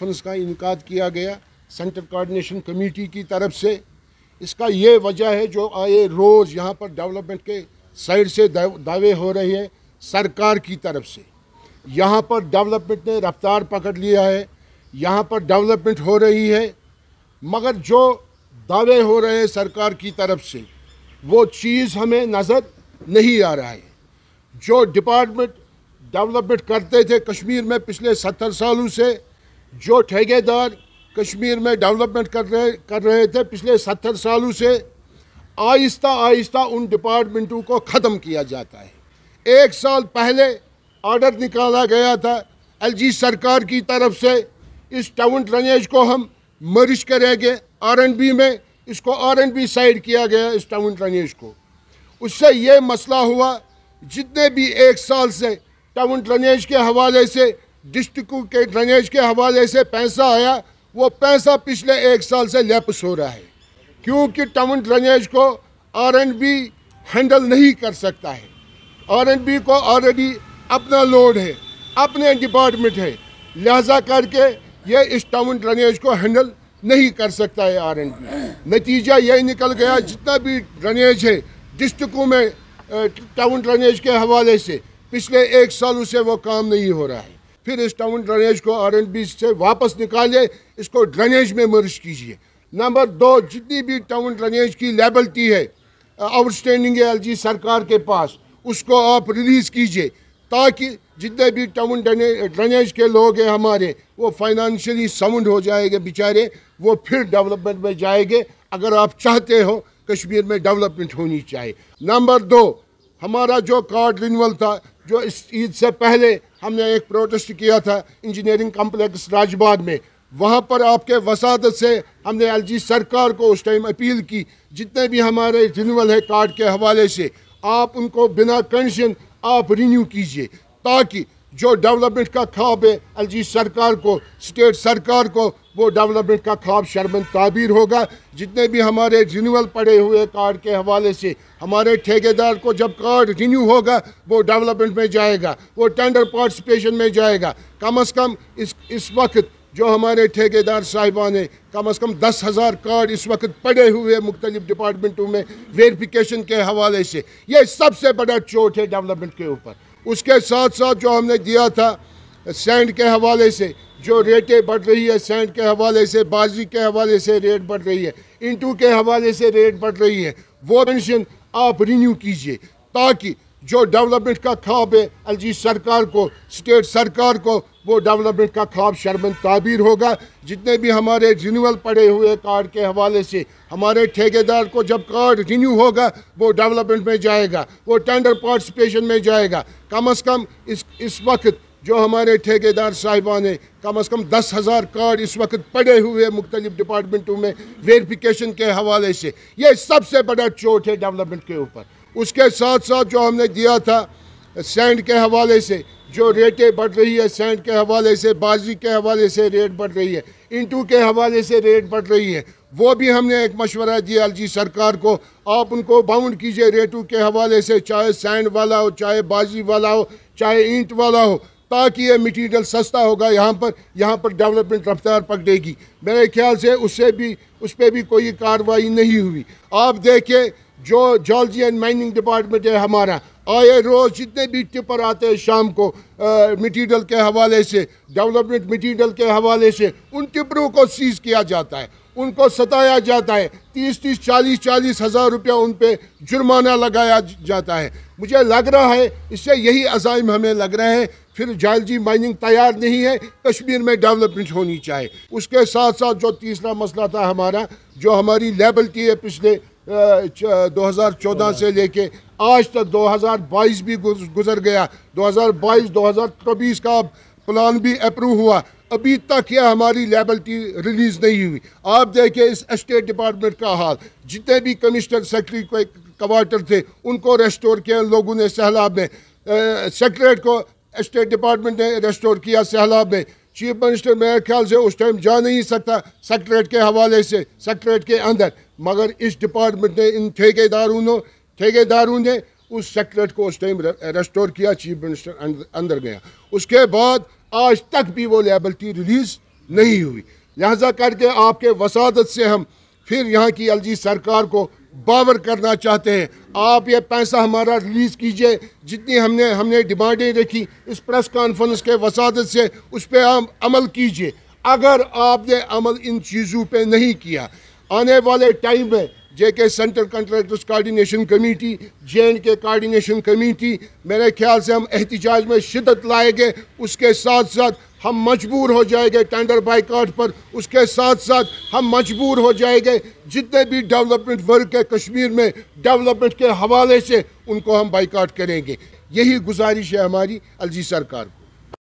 conference का इनका किया गया सेंटर कोऑर्डिनेशन कमेटी की तरफ से इसका ये वजह है जो आए रोज़ यहाँ पर डेवलपमेंट के साइड से दावे हो रहे हैं सरकार की तरफ से यहाँ पर डेवलपमेंट ने रफ्तार पकड़ लिया है यहाँ पर डेवलपमेंट हो रही है मगर जो दावे हो रहे हैं सरकार की तरफ से वो चीज़ हमें नज़र नहीं आ रहा है जो डिपार्टमेंट डेवलपमेंट करते थे कश्मीर में पिछले सत्तर सालों से जो ठेकेदार कश्मीर में डेवलपमेंट कर रहे कर रहे थे पिछले सत्तर सालों से आहिस्ता आहिस्ता उन डिपार्टमेंटों को ख़त्म किया जाता है एक साल पहले आर्डर निकाला गया था एलजी सरकार की तरफ से इस टाउन ड्रेनेज को हम मरीज करेंगे आरएनबी में इसको आरएनबी साइड किया गया इस टाउन ड्रेनेज को उससे ये मसला हुआ जितने भी एक साल से टाउन ड्रेनेज के हवाले से डिस्ट्रिक्ट के ड्रेनेज के हवाले से पैसा आया वो पैसा पिछले एक साल से लैप्स हो रहा है क्योंकि टाउन ड्रेनेज को आर एंड बी हैंडल नहीं कर सकता है आर एंड बी को ऑलरेडी अपना लोड है अपने डिपार्टमेंट है लिहाजा करके ये इस टाउन ड्रेनेज को हैंडल नहीं कर सकता है आर एंड बी नतीजा यही निकल गया जितना भी ड्रेनेज है डिस्ट्रिक्टों में टाउन ड्रेनेज के हवाले से पिछले एक साल उसे वो काम नहीं हो रहा है फिर इस टाउन ड्रेनेज को बी से वापस निकालिए इसको ड्रेनेज में मर्ज कीजिए नंबर दो जितनी भी टाउन ड्रेनेज की लेबल्टी है आउटस्टैंडिंग है एलजी सरकार के पास उसको आप रिलीज़ कीजिए ताकि जितने भी टाउन ड्रेनेज के लोग हैं हमारे वो फाइनेंशियली साउंड हो जाएंगे बेचारे वो फिर डेवलपमेंट में जाएंगे अगर आप चाहते हो कश्मीर में डेवलपमेंट होनी चाहिए नंबर दो हमारा जो कार्ड रिनवल था जो इस ईद से पहले हमने एक प्रोटेस्ट किया था इंजीनियरिंग कम्प्लेक्स राजबाग में वहाँ पर आपके वसादत से हमने एलजी सरकार को उस टाइम अपील की जितने भी हमारे रिन्यूअल है कार्ड के हवाले से आप उनको बिना कंडीशन आप रीन्यू कीजिए ताकि जो डेवलपमेंट का ख्वाब है जी सरकार को स्टेट सरकार को वो डेवलपमेंट का ख्वाब शर्मन ताबीर होगा जितने भी हमारे रिन्यूअल पड़े हुए कार्ड के हवाले से हमारे ठेकेदार को जब कार्ड रिन्यू होगा वो डेवलपमेंट में जाएगा वो टेंडर पार्टिसिपेशन में जाएगा कम अज़ कम इस इस वक्त जो हमारे ठेकेदार साहिबान हैं कम अज़ कम दस हज़ार कार्ड इस वक्त पड़े हुए मुख्तलिफ डिपार्टमेंटों में वेरिफिकेशन के हवाले से ये सबसे बड़ा चोट है डेवलपमेंट के ऊपर उसके साथ साथ जो हमने दिया था सेंड के हवाले से जो रेटें बढ़ रही है सेंट के हवाले से बाजी के हवाले से रेट बढ़ रही है इंटू के हवाले से रेट बढ़ रही है वो पेंशन आप रीन्यू कीजिए ताकि जो डेवलपमेंट का ख्वाब है जी सरकार को स्टेट सरकार को वो डेवलपमेंट का ख्वाब शर्मन ताबीर होगा जितने भी हमारे रिन्यूअल पड़े हुए कार्ड के हवाले से हमारे ठेकेदार को जब कार्ड रिन्यू होगा वो डेवलपमेंट में जाएगा वो टेंडर पार्टिसिपेशन में जाएगा कम अज़ कम इस इस वक्त जो हमारे ठेकेदार साहिबान ने कम अज़ कम दस हज़ार कार्ड इस वक्त पड़े हुए मुख्तलिफ डिपार्टमेंटों में वेरिफिकेशन के हवाले से ये सबसे बड़ा चोट है डेवलपमेंट के ऊपर उसके साथ साथ जो हमने दिया था सेंड के हवाले से जो रेटें बढ़ रही है सेंड के हवाले से बाजी के हवाले से रेट बढ़ रही है इंटू के हवाले से रेट बढ़ रही है वो भी हमने एक मशवरा दिया जी सरकार को आप उनको बाउंड कीजिए रेटों के हवाले से चाहे सैंड वाला हो चाहे बाजी वाला हो चाहे ईंट वाला हो ताकि ये मटीरियल सस्ता होगा यहाँ पर यहाँ पर डेवलपमेंट रफ्तार पकड़ेगी मेरे ख्याल से उससे भी उस पर भी कोई कार्रवाई नहीं हुई आप देखिए जो जॉलजी एंड माइनिंग डिपार्टमेंट है हमारा आए रोज़ जितने भी टिपर आते हैं शाम को मटीरियल के हवाले से डेवलपमेंट मटीरियल के हवाले से उन टिपरों को सीज़ किया जाता है उनको सताया जाता है तीस तीस चालीस चालीस हज़ार रुपया उन पर जुर्माना लगाया जाता है मुझे लग रहा है इससे यही अजाइम हमें लग रहे हैं फिर जालजी माइनिंग तैयार नहीं है कश्मीर में डेवलपमेंट होनी चाहिए उसके साथ साथ जो तीसरा मसला था हमारा जो हमारी लेबल की है पिछले दो हज़ार चौदह से लेके आज तक दो हज़ार बाईस भी गुजर गया दो हज़ार बाईस दो हज़ार चौबीस का प्लान भी अप्रूव हुआ अभी तक यह हमारी लेबलिटी रिलीज़ नहीं हुई आप देखिए इस स्टेट डिपार्टमेंट का हाल जितने भी कमिश्नर सेक्रेटरी को क्वार्टर थे उनको रेस्टोर किया लोगों ने सैलाब में सेक्रेट को स्टेट डिपार्टमेंट ने रेस्टोर किया सैलाब में चीफ मिनिस्टर मेरे ख्याल से उस टाइम जा नहीं सकता सेक्रेट के हवाले से सेक्रेट के अंदर मगर इस डिपार्टमेंट ने इन ठेकेदारों ने ठेकेदारों ने उस सेक्रेट को उस टाइम रेस्टोर किया चीफ मिनिस्टर अंदर गया उसके बाद आज तक भी वो लेबलिटी रिलीज़ नहीं हुई लिहाजा करके आपके वसादत से हम फिर यहाँ की जी सरकार को बावर करना चाहते हैं आप ये पैसा हमारा रिलीज़ कीजिए जितनी हमने हमने डिमांडें रखी इस प्रेस कॉन्फ्रेंस के वसादत से उस पर हम अमल कीजिए अगर आपने अमल इन चीज़ों पे नहीं किया आने वाले टाइम में JK central contractors coordination committee J and K coordination committee मेरे ख्याल से हम एहतजाज में शिदत लाएंगे उसके साथ साथ हम मजबूर हो जाएंगे टेंडर बाईकॉट पर उसके साथ साथ हम मजबूर हो जाएंगे जितने भी डेवलपमेंट वर्क है कश्मीर में डेवलपमेंट के हवाले से उनको हम बाइकाट करेंगे यही गुजारिश है हमारी अलजी सरकार को